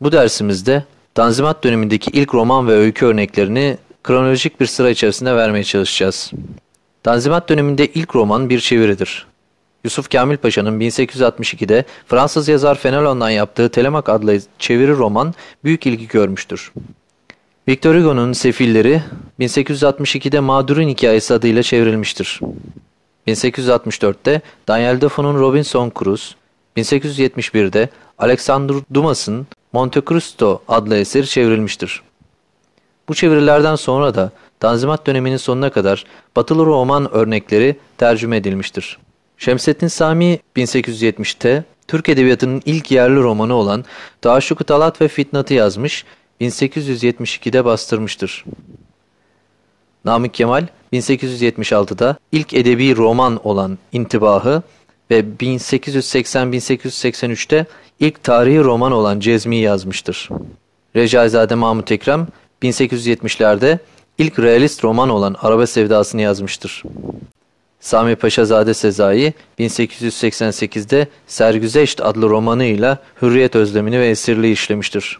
Bu dersimizde Tanzimat dönemindeki ilk roman ve öykü örneklerini kronolojik bir sıra içerisinde vermeye çalışacağız. Tanzimat döneminde ilk roman bir çeviridir. Yusuf Kamil Paşa'nın 1862'de Fransız yazar Fenelon'dan yaptığı Telemak adlı çeviri roman büyük ilgi görmüştür. Victor Hugo'nun Sefilleri 1862'de Mağdur'un hikayesi adıyla çevrilmiştir. 1864'te Daniel Defoe'nun Robinson Crusoe, 1871'de Alexander Dumas'ın Monte Cristo adlı eseri çevrilmiştir. Bu çevirilerden sonra da Tanzimat döneminin sonuna kadar batılı roman örnekleri tercüme edilmiştir. Şemsettin Sami 1870'te Türk Edebiyatı'nın ilk yerli romanı olan Taşuk-ı Talat ve Fitnat'ı yazmış, 1872'de bastırmıştır. Namık Kemal 1876'da ilk edebi roman olan İntibahı ve 1880-1883'te ilk tarihi roman olan Cezmi'yi yazmıştır. Recaizade Mahmut Ekrem 1870'lerde ilk realist roman olan Araba Sevdası'nı yazmıştır. Sami Paşazade Sezai 1888'de Sergüzeşt adlı romanıyla hürriyet özlemini ve esirliği işlemiştir.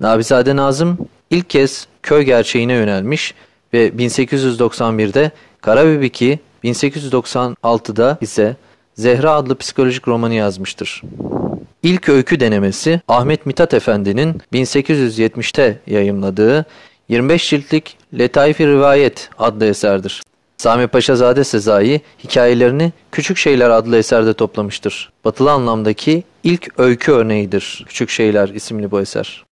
Nabizade Nazım ilk kez köy gerçeğine yönelmiş ve 1891'de Karabibiki, 1896'da ise Zehra adlı psikolojik romanı yazmıştır. İlk öykü denemesi Ahmet Mithat Efendi'nin 1870'te yayımladığı 25 ciltlik Letaifi Rivayet adlı eserdir. Sami Paşazade Sezai hikayelerini Küçük Şeyler adlı eserde toplamıştır. Batılı anlamdaki ilk öykü örneğidir Küçük Şeyler isimli bu eser.